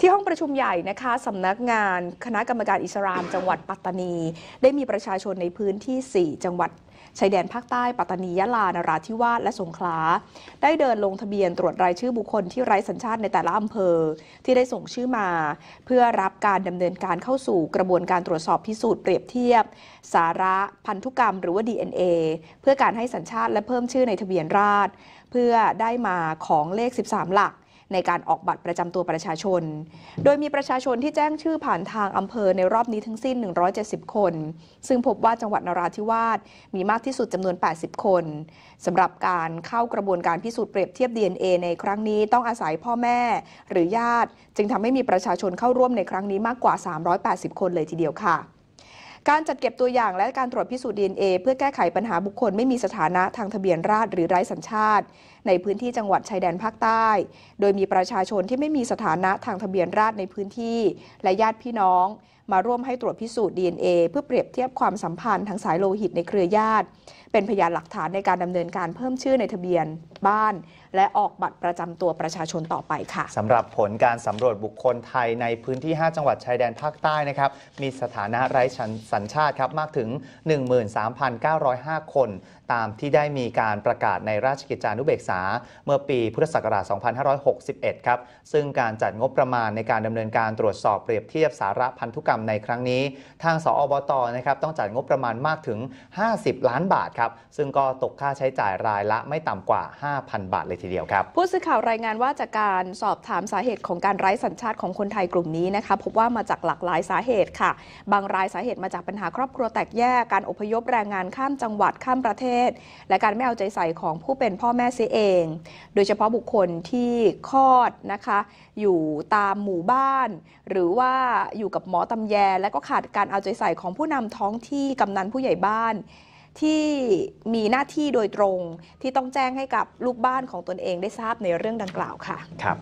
ที่ห้องประชุมใหญ่นะคะสำนักงานคณะกรรมการอิสลาม จังหวัดปัตตานี ได้มีประชาชนในพื้นที่ 4 จังหวัดชายแดนภาคใต้ปัตตานียะลา นราธิวาสและสงขลา ได้เดินลงทะเบียนตรวจรายชื่อบุคคลที่ไร้สัญชาติในแต่ละอำเภอ ที่ได้ส่งชื่อมา เพื่อรับการดำเนินการเข้าสู่กระบวนการตรวจสอบพิสูจน์เปรียบเทียบสาระพันธุกรรม หรือว่า DNA เพื่อการให้สัญชาติและเพิ่มชื่อในทะเบียนราษฎรเพื่อได้มาของเลข 13 หลักในการออกบัตรประจำตัวประชาชน โดยมีประชาชนที่แจ้งชื่อผ่านทางอำเภอในรอบนี้ทั้งสิ้น 170 คน ซึ่งพบว่าจังหวัดนราธิวาสมีมากที่สุดจำนวน 80 คน สำหรับการเข้ากระบวนการพิสูจน์เปรียบเทียบ DNA ในครั้งนี้ต้องอาศัยพ่อแม่หรือญาติ จึงทำให้มีประชาชนเข้าร่วมในครั้งนี้มากกว่า 380 คนเลยทีเดียวค่ะการจัดเก็บตัวอย่างและการตรวจพิสูจน์ DNA เพื่อแก้ไขปัญหาบุคคลไม่มีสถานะทางทะเบียนราษฎรหรือไร้สัญชาติ ในพื้นที่จังหวัดชายแดนภาคใต้ โดยมีประชาชนที่ไม่มีสถานะทางทะเบียนราษฎรในพื้นที่และญาติพี่น้องมาร่วมให้ตรวจพิสูจน์ DNA เพื่อเปรียบเทียบความสัมพันธ์ทางสายโลหิตในเครือญาติ เป็นพยานหลักฐานในการดำเนินการเพิ่มชื่อในทะเบียนบ้าน และออกบัตรประจำตัวประชาชนต่อไปค่ะ สำหรับผลการสำรวจบุคคลไทยในพื้นที่ 5 จังหวัดชายแดนภาคใต้นะครับมีสถานะไร้สัญชาติครับมากถึง 13,905 คน ตามที่ได้มีการประกาศในราชกิจจานุเบกษาเมื่อปีพุทธศักราช2561ครับซึ่งการจัดงบประมาณในการดำเนินการตรวจสอบเปรียบเทียบสาระพันธุกรรมมในครั้งนี้ทางสอบตนะครับต้องจัดงบประมาณมากถึง 50 ล้านบาทครับซึ่งก็ตกค่าใช้จ่ายรายละไม่ต่ำกว่า 5,000 บาทเลยทีเดียวครับผู้สื่อข่าวรายงานว่าจากการสอบถามสาเหตุของการไร้สัญชาติของคนไทยกลุ่มนี้ นะคะพบว่ามาจากหลากหลายสาเหตุค่ะ บางรายสาเหตุมาจากปัญหาครอบครัวแตกแยกการอพยพแรงงานข้ามจังหวัดข้ามประเทศ และการไม่เอาใจใส่ของผู้เป็นพ่อแม่เสียเอง โดยเฉพาะบุคคลที่คลอดนะคะอยู่ตามหมู่บ้าน หรือว่าอยู่กับหมอตำแยและก็ขาดการเอาใจใส่ของผู้นำท้องที่กำนันผู้ใหญ่บ้าน ที่มีหน้าที่โดยตรง ที่ต้องแจ้งให้กับลูกบ้านของตนเองได้ทราบในเรื่องดังกล่าวค่ะครับ